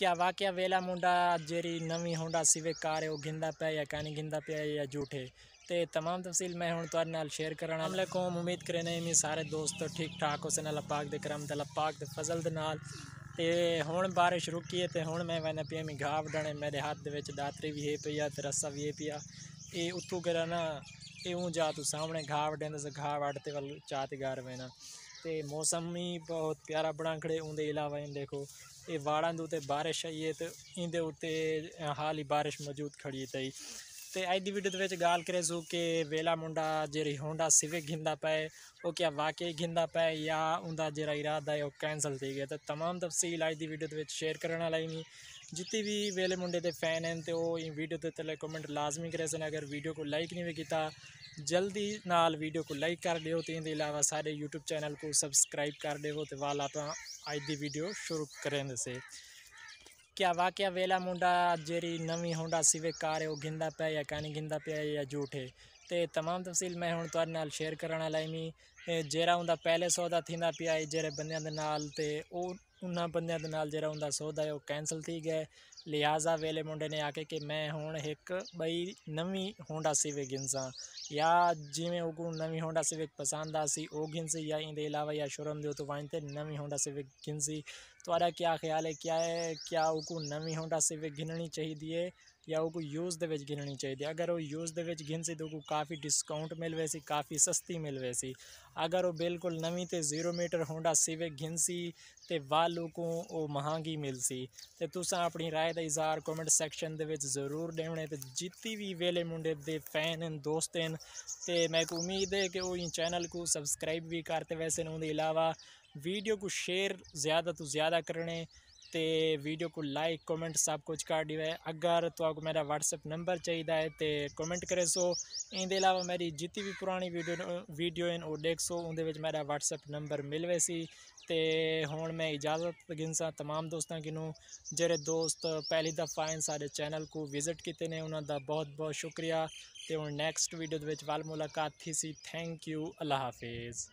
ਕਿਆ ਵਾਕਿਆ ਵੇਲਾ ਮੁੰਡਾ ਜਿਹੜੀ ਨਵੀਂ ਹੋਂਡਾ ਸਿਵੇ ਕਾਰ ਹੈ ਉਹ ਗਿੰਦਾ ਪਿਆ ਜਾਂ ਕਾਨੀ ਗਿੰਦਾ ਪਿਆ ਜਾਂ ਝੂਠੇ ਤੇ तमाम ਤਫਸੀਲ ਮੈਂ ਹੁਣ ਤੁਹਾਡੇ ਨਾਲ ਸ਼ੇਅਰ ਕਰਨਾ ਹਮ ਉਮੀਦ ਕਰੇ ਉਮੀਦ ਕਰਨੇ ਮੇ ਸਾਰੇ ਦੋਸਤ ਠੀਕ ਠਾਕ ਹੋਸਨ ਅੱਲਾ ਪਾਕ ਦੇ ਕਰਮ ਤੇ ਅੱਲਾ ਪਾਕ ਦੇ ਫਜ਼ਲ ਦੇ ਨਾਲ ਤੇ ਹੁਣ ਬਾਰਿਸ਼ ਰੁਕੀ ਹੈ ਤੇ ਹੁਣ ਮੈਂ ਵੈਨ ਪੀ ਮੈਂ ਘਾਹ ਵਡਣੇ ਮੇਰੇ ਹੱਥ ਦੇ ਵਿੱਚ ਦਾਤਰੀ ਵੀ ਹੈ ਪਿਆ ਤੇ ਰਸਾ ਵੀ ਹੈ ਪਿਆ ਇਹ ਉੱਥੋਂ ਕਰਾਂ ਨਾ ਇਹ ਉਂ ਜਾ ਤੂੰ ਸਾਹਮਣੇ ਘਾਹ ਵਡੇ ਦੇ ਘਾਹ ਤੇ ਵੱਲ ਚਾਤ ਗਾਰ ਵੇਣਾ ਤੇ ਮੌਸਮ ਵੀ ਬਹੁਤ ਪਿਆਰਾ ਬਣਾ ਖੜੇ ਉਹਦੇ ਇਲਾਵਾ ਇਹ ਦੇਖੋ ਇਹ ਵਾੜਾਂ ਦੇ ਉਤੇ بارش ਆਈ ਹੈ ਤੇ ਇਹਦੇ ਉਤੇ हाल ही बारिश मौजूद खड़ी ਤੇ ਅੱਜ ਦੀ ਵੀਡੀਓ ਦੇ ਵਿੱਚ ਗੱਲ ਕਰੇ ਸੋ ਕਿ ਵੇਲਾ ਮੁੰਡਾ ਜਿਹੜੀ ਹੋਂਡਾ ਸਿਵਿਕ ਗਿੰਦਾ ਪਏ ਉਹ ਕਿਆ ਵਾਕਈ ਗਿੰਦਾ ਪਏ ਜਾਂ ਉਹਦਾ ਜਿਹੜਾ ਇਰਾਦਾ ਹੈ ਉਹ ਕੈਨਸਲ ਹੋ ਗਿਆ ਤਾਂ तमाम ਤਫਸੀਲ ਅੱਜ ਦੀ ਵੀਡੀਓ ਦੇ ਵਿੱਚ ਸ਼ੇਅਰ ਕਰਨ ਵਾਲਾ ਹੀ ਨਹੀਂ ਜਿੱਤੀ ਵੀ ਵੇਲੇ ਮੁੰਡੇ ਦੇ ਫੈਨ ਹਨ ਤੇ ਉਹ ਇਹ ਵੀਡੀਓ ਦੇ ਥੱਲੇ ਕਮੈਂਟ ਲਾਜ਼ਮੀ ਕਰੇ ਸਨ ਅਗਰ ਵੀਡੀਓ ਕੋ ਲਾਈਕ ਨਹੀਂ ਵੀ ਕੀਤਾ ਜਲਦੀ ਨਾਲ ਵੀਡੀਓ ਨੂੰ ਲਾਈਕ ਕਰ ਦਿਓ ਤੇ ਇਹਦੇ ਇਲਾਵਾ ਸਾਡੇ YouTube ਚੈਨਲ ਨੂੰ ਸਬਸਕ੍ਰਾਈਬ ਕਰ ਦਿਓ ਤੇ ਵਾਲਾ ਤਾਂ ਅੱਜ ਦੀ ਵੀਡੀਓ ਸ਼ੁਰੂ ਕਰਾਂਦੇ ਸੇ ਕਿਆ ਵਾਕਿਆ ਵੇਲਾ ਮੁੰਡਾ ਜਿਹੜੀ ਨਵੀਂ ਹੁੰਡਾ ਸਿਵਿਕ ਕਾਰ ਉਹ ਗਿੰਦਾ ਪਿਆ ਜਾਂ ਕਾਨੀ ਗਿੰਦਾ ਪਿਆ ਜਾਂ ਝੂਠ ਹੈ ਤੇ तमाम ਤਫਸੀਲ ਮੈਂ ਹੁਣ ਤੁਹਾਡੇ ਨਾਲ ਸ਼ੇਅਰ ਕਰਨ ਵਾਲਾ ਹਾਂ ਜਿਹੜਾ ਹੁੰਦਾ ਪਹਿਲੇ ਸੌਦਾ ਥਿੰਦਾ ਪਿਆ ਹੈ ਜਿਹੜੇ ਬੰਦਿਆਂ ਦੇ ਨਾਲ ਤੇ ਉਹ ਉਹਨਾਂ ਬੰਦਿਆਂ ਦੇ ਨਾਲ ਜਿਹੜਾ ਹੁੰਦਾ ਸੌਦਾ ਹੈ ਉਹ ਕੈਨਸਲ ਥੀ ਗਿਆ ਲਿਆਜ਼ਾ ਵੇਲੇ ਮੁੰਡੇ ਨੇ ਆ ਕੇ ਕਿ ਮੈਂ ਹੁਣ ਇੱਕ ਬਈ ਨਵੀਂ ਹੋਂਡਾ ਸਿਵਿਕ ਗਿੰਸਾ ਜਾਂ ਜਿਵੇਂ ਉਹ ਨੂੰ ਨਵੀਂ ਹੋਂਡਾ ਸਿਵਿਕ ਪਸੰਦ ਆ ਸੀ ਉਹ ਗਿੰਸ ਜਾਂ ਇਹਦੇ ਇਲਾਵਾ ਜਾਂ ਸ਼ੋਰੂਮ ਦੇ ਉਤੋਂ ਤੇ ਨਵੀਂ ਹੋਂਡਾ ਸਿਵਿਕ ਗਿੰਸੀ ਤੁਹਾਡਾ ਕੀ ਖਿਆਲ ਹੈ ਕਿਆ ਹੈ ਕਿਆ ਉਹ ਨੂੰ ਨਵੀਂ ਹੋਂਡਾ ਸਿਵਿਕ ਗਿਣਣੀ ਚਾਹੀਦੀ ਹੈ ਜਾਂ ਉਹ ਯੂਜ਼ ਦੇ ਵਿੱਚ ਗਿਣਣੀ ਚਾਹੀਦੀ ਹੈ ਅਗਰ ਉਹ ਯੂਜ਼ ਦੇ ਵਿੱਚ ਗਿਣਸੀ ਤੋਂ ਕਾਫੀ ਡਿਸਕਾਊਂਟ ਮਿਲਵੇ ਸੀ ਕਾਫੀ ਸਸਤੀ ਮਿਲਵੇ ਸੀ अगर वो बिल्कुल नवीं ते ज़ीरो मीटर होंडा सिविक ਘਿੰਸੀ ਤੇ ਵਾਲੂ ਕੋ ਉਹ ਮਹਾਂਗੀ ਮਿਲਸੀ ਤੇ ਤੁਸੀਂ ਆਪਣੀ رائے ਦਾ ਇਜ਼ਹਾਰ ਕਮੈਂਟ ਸੈਕਸ਼ਨ ਦੇ ਵਿੱਚ ਜ਼ਰੂਰ ਦੇਵਣੇ ਤੇ ਜਿੱਤੀ ਵੀ ਵੇਲੇ ਮੁੰਡੇ ਦੇ ਫੈਨ ਹਨ ਦੋਸਤ ਹਨ ਤੇ ਮੈਂ ਕੋ ਉਮੀਦ ਹੈ ਕਿ ਉਹ ਇਹ ਚੈਨਲ ਕੋ ਸਬਸਕ੍ਰਾਈਬ ਵੀ ਕਰਤੇ ਵੈਸੇ ਨੂੰ ਦੇ ਇਲਾਵਾ ਵੀਡੀਓ ਕੋ ਸ਼ੇਅਰ ਜ਼ਿਆਦਾ ਤੋਂ ਜ਼ਿਆਦਾ ਕਰਨੇ ਤੇ वीडियो को लाइक कमेंट सब कुछ कर दियो है अगर तो मेरा व्हाट्सएप नंबर चाहिए है तो कमेंट करे सो इन अलावा मेरी जितनी भी पुरानी वीडियो वीडियो है वो देख सो उन्हें मेरा व्हाट्सएप नंबर मिलवे सी ਤੇ ਹੁਣ ਮੈਂ ਇਜਾਜ਼ਤ ਗਿੰਸਾ तमाम ਦੋਸਤਾਂ ਕਿਨੂੰ ਜਿਹੜੇ ਦੋਸਤ ਪਹਿਲੀ ਦਫਾ ਇਨ ਸਾਡੇ ਚੈਨਲ ਕੋ ਵਿਜ਼ਿਟ ਕੀਤੇ ਨੇ ਉਹਨਾਂ ਦਾ ਬਹੁਤ ਬਹੁਤ ਸ਼ੁਕਰੀਆ ਤੇ ਹੁਣ ਨੈਕਸਟ ਵੀਡੀਓ ਦੇ ਵਿੱਚ ਵਾਲ ਮੁਲਾਕਾਤ ਥੀ ਸੀ ਥੈਂਕ ਯੂ ਅੱਲਾ ਹਾਫਿਜ਼